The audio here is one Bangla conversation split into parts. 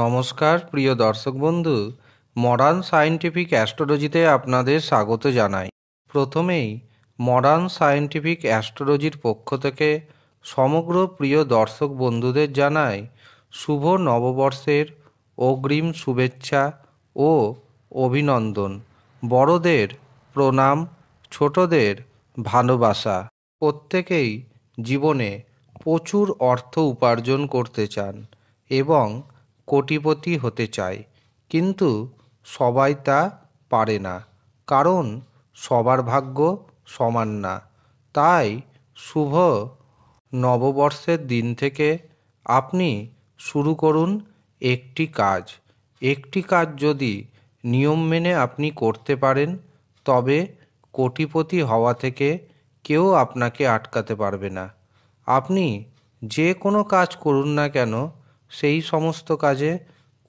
নমস্কার প্রিয় দর্শক বন্ধু মডার্ন সায়েন্টিফিক অ্যাস্ট্রোলজিতে আপনাদের স্বাগত জানাই প্রথমেই মডার্ন সায়েন্টিফিক অ্যাস্ট্রোলজির পক্ষ থেকে সমগ্র প্রিয় দর্শক বন্ধুদের জানাই শুভ নববর্ষের অগ্রিম শুভেচ্ছা ও অভিনন্দন বড়দের প্রণাম ছোটদের ভালোবাসা প্রত্যেকেই জীবনে প্রচুর অর্থ উপার্জন করতে চান এবং কোটিপতি হতে চায় কিন্তু সবাই তা পারে না কারণ সবার ভাগ্য সমান না তাই শুভ নববর্ষের দিন থেকে আপনি শুরু করুন একটি কাজ একটি কাজ যদি নিয়ম মেনে আপনি করতে পারেন তবে কোটিপতি হওয়া থেকে কেউ আপনাকে আটকাতে পারবে না আপনি যে কোনো কাজ করুন না কেন সেই সমস্ত কাজে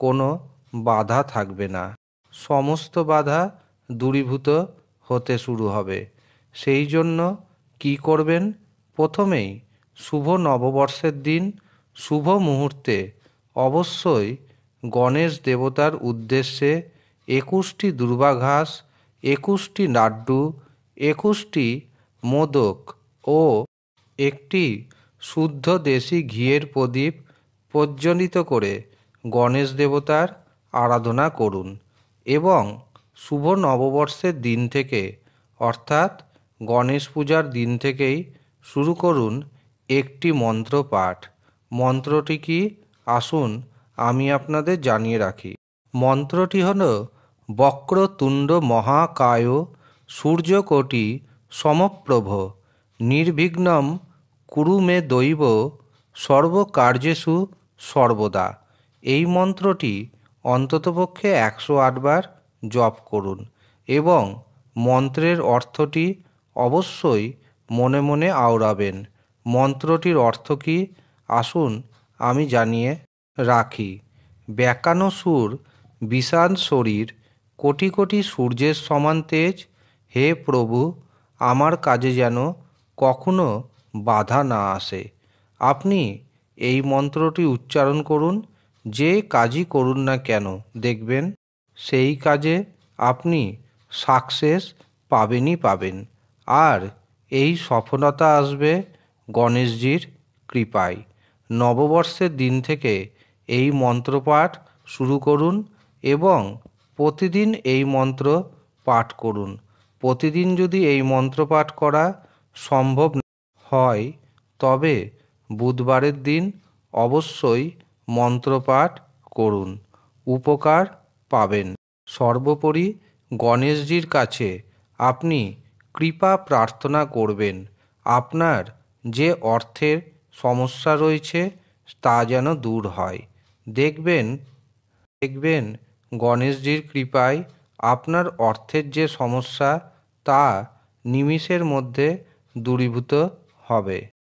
কোনো বাধা থাকবে না সমস্ত বাধা দূরীভূত হতে শুরু হবে সেই জন্য কি করবেন প্রথমেই শুভ নববর্ষের দিন শুভ মুহূর্তে অবশ্যই গণেশ দেবতার উদ্দেশ্যে একুশটি দুর্বাঘাস একুশটি নাড্ডু একুশটি মোদক ও একটি শুদ্ধ দেশি ঘিয়ের প্রদীপ প্রজ্বলিত করে গণেশ দেবতার আরাধনা করুন এবং শুভ নববর্ষের দিন থেকে অর্থাৎ গণেশ পূজার দিন থেকেই শুরু করুন একটি মন্ত্র পাঠ মন্ত্রটি কি আসুন আমি আপনাদের জানিয়ে রাখি মন্ত্রটি হল বক্রতুণ্ড মহাকায় সূর্যকোটি সমপ্রভ নির্বিঘ্নম কুরুমে দৈব সর্বকার্যেষু সর্বদা এই মন্ত্রটি অন্ততপক্ষে একশো আটবার জপ করুন এবং মন্ত্রের অর্থটি অবশ্যই মনে মনে আওড়াবেন মন্ত্রটির অর্থ কি আসুন আমি জানিয়ে রাখি ব্যাকানো সুর বিশাল শরীর কোটি কোটি সূর্যের সমান তেজ হে প্রভু আমার কাজে যেন কখনো বাধা না আসে আপনি এই মন্ত্রটি উচ্চারণ করুন যে কাজই করুন না কেন দেখবেন সেই কাজে আপনি সাকসেস পাবেনই পাবেন আর এই সফলতা আসবে গণেশজির কৃপায় নববর্ষের দিন থেকে এই মন্ত্রপাঠ শুরু করুন এবং প্রতিদিন এই মন্ত্র পাঠ করুন প্রতিদিন যদি এই মন্ত্র পাঠ করা সম্ভব হয় তবে বুধবারের দিন অবশ্যই মন্ত্রপাঠ করুন উপকার পাবেন সর্বোপরি গণেশজির কাছে আপনি কৃপা প্রার্থনা করবেন আপনার যে অর্থের সমস্যা রয়েছে তা যেন দূর হয় দেখবেন দেখবেন গণেশজির কৃপায় আপনার অর্থের যে সমস্যা তা নিমিষের মধ্যে দূরীভূত হবে